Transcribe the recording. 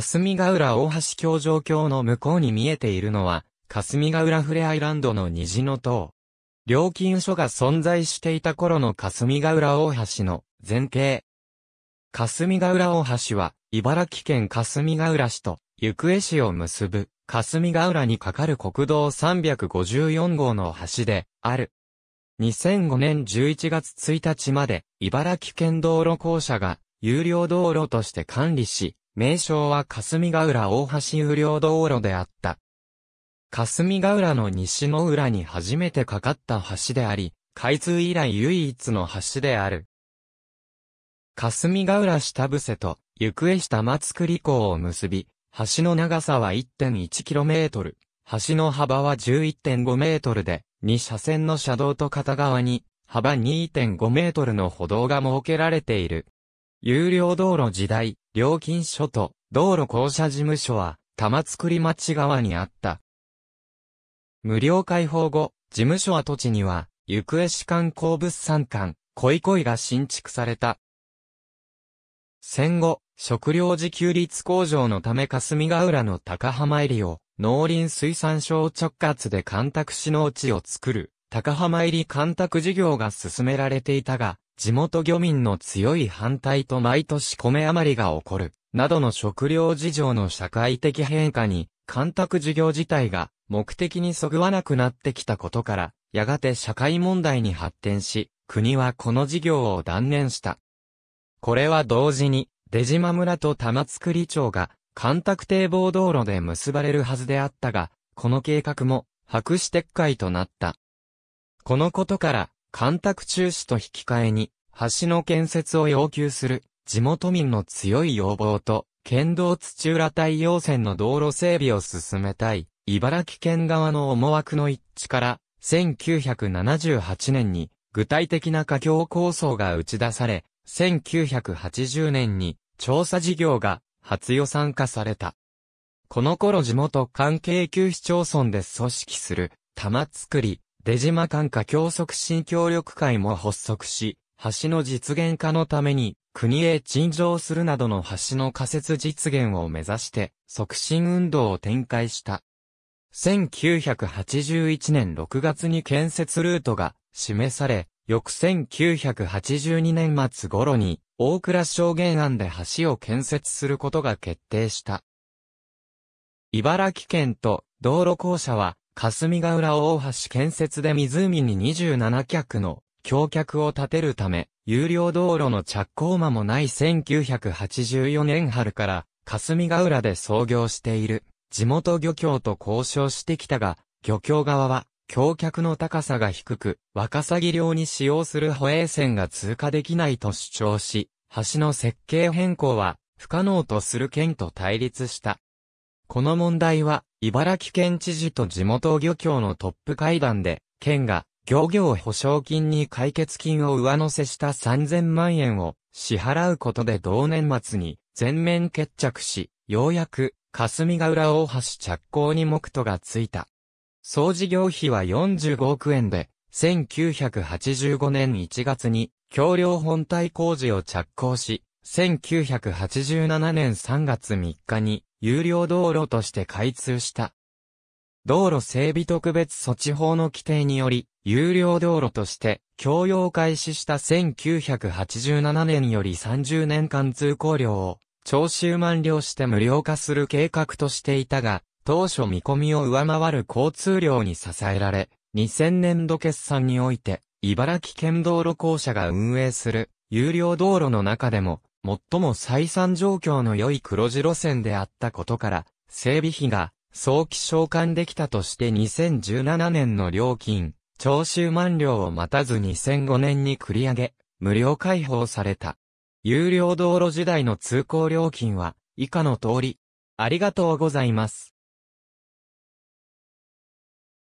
霞ヶ浦大橋橋上橋の向こうに見えているのは、霞ヶ浦フレアイランドの虹の塔。料金所が存在していた頃の霞ヶ浦大橋の前景。霞ヶ浦大橋は、茨城県霞ヶ浦市と、行方市を結ぶ、霞ヶ浦に架かる国道354号の橋で、ある。2005年11月1日まで、茨城県道路公社が、有料道路として管理し、名称は霞ヶ浦大橋有料道路であった。霞ヶ浦の西の浦に初めてかかった橋であり、開通以来唯一の橋である。霞ヶ浦下伏せと、行方下松栗港を結び、橋の長さは 1.1km、橋の幅は 11.5m で、2車線の車道と片側に、幅 2.5m の歩道が設けられている。有料道路時代、料金所と道路公社事務所は玉造町側にあった。無料開放後、事務所跡地には、行方市観光物産館、恋恋が新築された。戦後、食料自給率向上のため霞ヶ浦の高浜入りを農林水産省直轄で干拓市農地を作る高浜入り干拓事業が進められていたが、地元漁民の強い反対と毎年米余りが起こる、などの食料事情の社会的変化に、干拓事業自体が目的にそぐわなくなってきたことから、やがて社会問題に発展し、国はこの事業を断念した。これは同時に、出島村と玉造町が、干拓堤防道路で結ばれるはずであったが、この計画も、白紙撤回となった。このことから、干拓中止と引き換えに、橋の建設を要求する、地元民の強い要望と、県道土浦太陽線の道路整備を進めたい、茨城県側の思惑の一致から、1978年に、具体的な架橋構想が打ち出され、1980年に、調査事業が、初予算化された。この頃地元関係級市町村で組織する、玉作り、出島管下協促進協力会も発足し、橋の実現化のために、国へ陳情するなどの橋の仮設実現を目指して、促進運動を展開した。1981年6月に建設ルートが示され、翌1982年末頃に、大倉証言案で橋を建設することが決定した。茨城県と道路公社は、霞ヶ浦大橋建設で湖に27脚の橋脚を建てるため、有料道路の着工間もない1984年春から霞ヶ浦で操業している地元漁協と交渉してきたが、漁協側は橋脚の高さが低く、ワカサギ漁に使用する保衛船が通過できないと主張し、橋の設計変更は不可能とする県と対立した。この問題は茨城県知事と地元漁協のトップ会談で、県が漁業保証金に解決金を上乗せした3000万円を支払うことで同年末に全面決着し、ようやく霞ヶ浦大橋着工に目途がついた。総事業費は45億円で、1985年1月に橋梁本体工事を着工し、1987年3月3日に有料道路として開通した。道路整備特別措置法の規定により、有料道路として供用開始した1987年より30年間通行料を徴収満了して無料化する計画としていたが、当初見込みを上回る交通量に支えられ、2000年度決算において、茨城県道路公社が運営する有料道路の中でも最も採算状況の良い黒字路線であったことから、整備費が早期償還できたとして2017年の料金、徴収満了を待たず2005年に繰り上げ、無料開放された。有料道路時代の通行料金は、以下の通り。ありがとうございます。